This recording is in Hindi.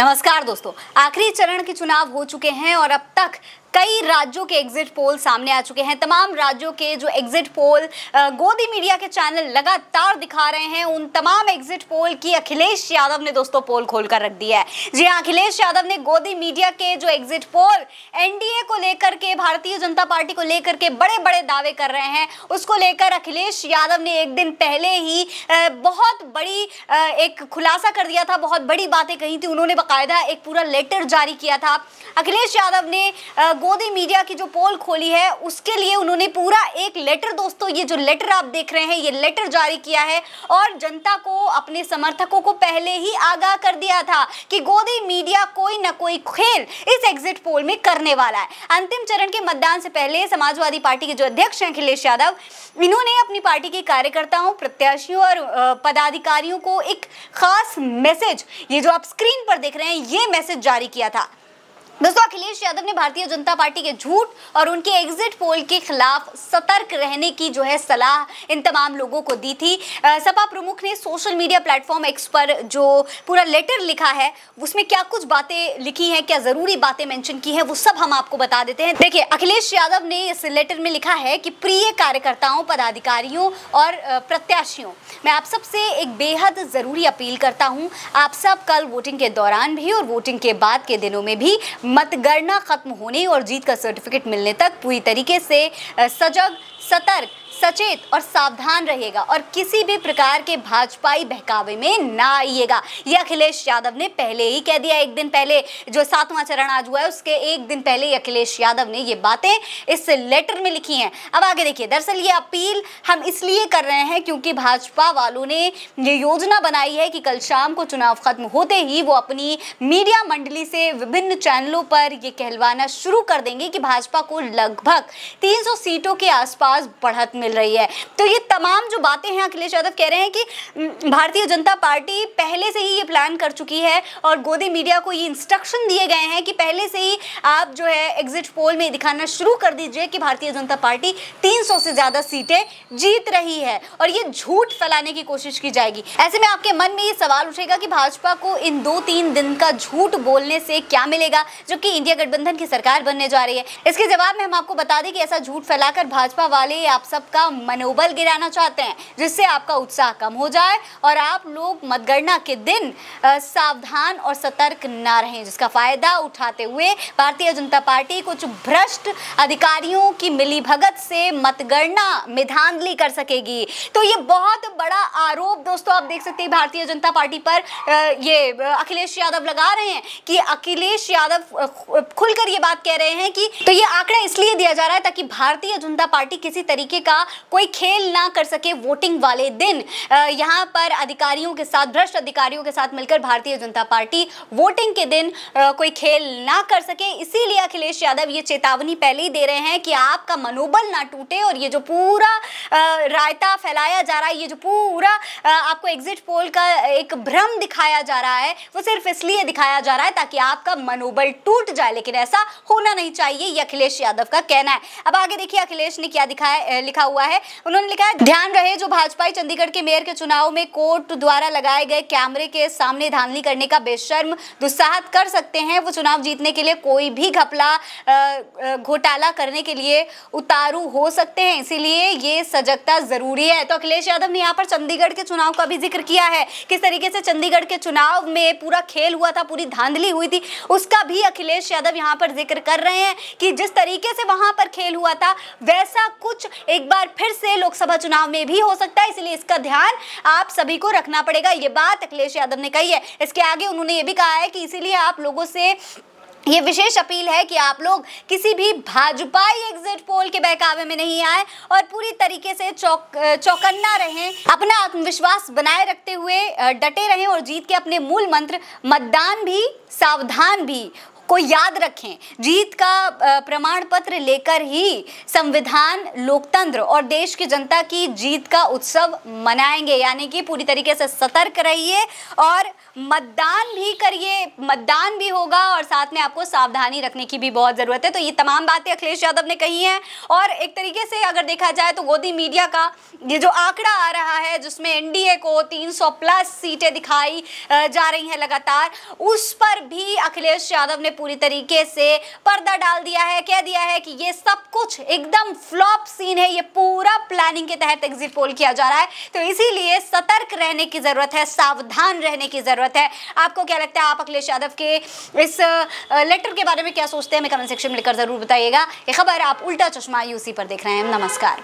नमस्कार दोस्तों आखिरी चरण के चुनाव हो चुके हैं और अब तक कई राज्यों के एग्जिट पोल सामने आ चुके हैं तमाम राज्यों के जो एग्जिट पोल गोदी मीडिया के चैनल लगातार दिखा रहे हैं उन तमाम एग्जिट पोल की अखिलेश यादव ने दोस्तों पोल खोल कर रख दिया है जी हाँ अखिलेश यादव ने गोदी मीडिया के जो एग्जिट पोल एनडीए को लेकर के भारतीय जनता पार्टी को लेकर के बड़े बड़े दावे कर रहे हैं उसको लेकर अखिलेश यादव ने एक दिन पहले ही बहुत बड़ी एक खुलासा कर दिया था बहुत बड़ी बातें कही थी उन्होंने बाकायदा एक पूरा लेटर जारी किया था अखिलेश यादव ने गोदी मीडिया की जो पोल खोली है उसके लिए उन्होंने पूरा एक लेटर दोस्तों ये जो लेटर आप देख रहे हैं ये लेटर जारी किया है और जनता को अपने समर्थकों को पहले ही आगाह कर दिया था कि गोदी मीडिया कोई ना कोई खेल इस एग्जिट पोल में करने वाला है अंतिम चरण के मतदान से पहले समाजवादी पार्टी के जो अध्यक्ष हैं अखिलेश यादव इन्होंने अपनी पार्टी के कार्यकर्ताओं प्रत्याशियों और पदाधिकारियों को एक खास मैसेज ये जो आप स्क्रीन पर देख रहे हैं ये मैसेज जारी किया था दोस्तों अखिलेश यादव ने भारतीय जनता पार्टी के झूठ और उनके एग्जिट पोल के खिलाफ सतर्क रहने की जो है सलाह इन तमाम लोगों को दी थी सपा प्रमुख ने सोशल मीडिया प्लेटफॉर्म एक्स पर जो पूरा लेटर लिखा है उसमें क्या कुछ बातें लिखी हैं क्या जरूरी बातें मेंशन की हैं वो सब हम आपको बता देते हैं देखिए अखिलेश यादव ने इस लेटर में लिखा है कि प्रिय कार्यकर्ताओं पदाधिकारियों और प्रत्याशियों मैं आप सबसे एक बेहद ज़रूरी अपील करता हूँ आप सब कल वोटिंग के दौरान भी और वोटिंग के बाद के दिनों में भी मतगणना खत्म होने और जीत का सर्टिफिकेट मिलने तक पूरी तरीके से सजग सतर्क सचेत और सावधान रहिएगा और किसी भी प्रकार के भाजपाई बहकावे में ना आइएगा यह अखिलेश यादव ने पहले ही कह दिया एक दिन पहले जो सातवां चरण आज हुआ है उसके एक दिन पहले अखिलेश यादव ने ये बातें इस लेटर में लिखी हैं अब आगे देखिए दरअसल ये अपील हम इसलिए कर रहे हैं क्योंकि भाजपा वालों ने ये योजना बनाई है कि कल शाम को चुनाव खत्म होते ही वो अपनी मीडिया मंडली से विभिन्न चैनलों पर ये कहलवाना शुरू कर देंगे कि भाजपा को लगभग तीन सीटों के आसपास बढ़त मिल मिल रही है तो ये तमाम जो बातें हैं अखिलेश यादव कह रहे हैं कि भारतीय जनता पार्टी पहले से ही ये प्लान कर चुकी है और गोदी मीडिया को ये इंस्ट्रक्शन दिए गए हैं कि पहले से ही आप जो है एग्जिट पोल में दिखाना शुरू कर दीजिए कि भारतीय जनता पार्टी 300 से ज़्यादा सीटें जीत रही है और ये झूठ फैलाने की कोशिश की जाएगी ऐसे में आपके मन में ये सवाल उठेगा कि भाजपा को इन दो तीन दिन का झूठ बोलने से क्या मिलेगा जबकि इंडिया गठबंधन की सरकार बनने जा रही है इसके जवाब में हम आपको बता दें कि ऐसा झूठ फैलाकर भाजपा वाले आप सबका आपका मनोबल गिराना चाहते हैं जिससे आपका उत्साह कम हो जाए और आप लोग मतगणना के दिन सावधान और सतर्क ना रहें जिसका फ़ायदा उठाते हुए भारतीय जनता पार्टी कुछ भ्रष्ट अधिकारियों की मिलीभगत से मतगणना में धांधली कर सकेगी तो ये बहुत बड़ा आरोप दोस्तों आप देख सकते हैं भारतीय जनता पार्टी पर ये अखिलेश यादव लगा रहे हैं कि अखिलेश यादव खुलकर ये बात कह रहे हैं कि तो ये आंकड़ा इसलिए दिया जा रहा है ताकि भारतीय जनता पार्टी किसी तरीके का कोई खेल ना कर सके वोटिंग वाले दिन यहाँ पर अधिकारियों के साथ भ्रष्ट अधिकारियों के साथ मिलकर भारतीय जनता पार्टी वोटिंग के दिन कोई खेल ना कर सके इसीलिए अखिलेश यादव ये चेतावनी पहले ही दे रहे हैं कि आपका मनोबल ना टूटे और ये जो पूरा रायता फैलाया जा रहा है ये जो पूरा आपको एग्जिट पोल का एक भ्रम दिखाया जा रहा है वो सिर्फ इसलिए दिखाया जा रहा है ताकि आपका मनोबल टूट जाए लेकिन ऐसा होना नहीं चाहिए ये अखिलेश यादव का कहना है अब आगे देखिए अखिलेश ने क्या दिखाया लिखा हुआ हुआ है उन्होंने लिखा है ध्यान रहे जो भाजपा चंडीगढ़ के मेयर के चुनाव में कोर्ट द्वारा लगाए गए कैमरे के सामने धांधली करने का बेशर्म दुस्साहत कर सकते हैं वो चुनाव जीतने के लिए कोई भी घपला घोटाला करने के लिए उतारू हो सकते हैं इसीलिए ये सजगता जरूरी है तो अखिलेश यादव ने यहाँ पर चंडीगढ़ के चुनाव का भी जिक्र किया है किस तरीके से चंडीगढ़ के चुनाव में पूरा खेल हुआ था पूरी धांधली हुई थी उसका भी अखिलेश यादव यहाँ पर जिक्र कर रहे हैं कि जिस तरीके से वहां पर खेल हुआ था वैसा कुछ एक बार बार फिर से लोकसभा चुनाव में भी हो सकता है इसलिए इसका ध्यान आप सभी को रखना पड़ेगा ये बात अखिलेश यादव ने कही है इसके आगे उन्होंने ये भी कहा है कि इसीलिए आप लोगों से ये विशेष अपील है कि आप लोग किसी भी भाजपाई एग्जिट पोल के बहकावे में नहीं आए और पूरी तरीके से चौक चौकन्ना रहें अपना आत्मविश्वास बनाए रखते हुए डटे रहें और जीत के अपने मूल मंत्र मतदान भी सावधान भी को याद रखें जीत का प्रमाण पत्र लेकर ही संविधान लोकतंत्र और देश की जनता की जीत का उत्सव मनाएंगे यानी कि पूरी तरीके से सतर्क रहिए और मतदान भी करिए मतदान भी होगा और साथ में आपको सावधानी रखने की भी बहुत ज़रूरत है तो ये तमाम बातें अखिलेश यादव ने कही हैं और एक तरीके से अगर देखा जाए तो गोदी मीडिया का ये जो आंकड़ा आ रहा है जिसमें एनडीए को 300 प्लस सीटें दिखाई जा रही हैं लगातार उस पर भी अखिलेश यादव ने पूरी तरीके से पर्दा डाल दिया है कह दिया है कि ये सब कुछ एकदम फ्लॉप सीन है ये पूरा प्लानिंग के तहत एग्जिट पोल किया जा रहा है तो इसीलिए सतर्क रहने की ज़रूरत है सावधान रहने की ज़रूरत है आपको क्या लगता है आप अखिलेश यादव के इस लेटर के बारे में क्या सोचते हैं हमें कमेंट सेक्शन में लिखकर ज़रूर बताइएगा ये खबर आप उल्टा चश्मा यूसी पर देख रहे हैं नमस्कार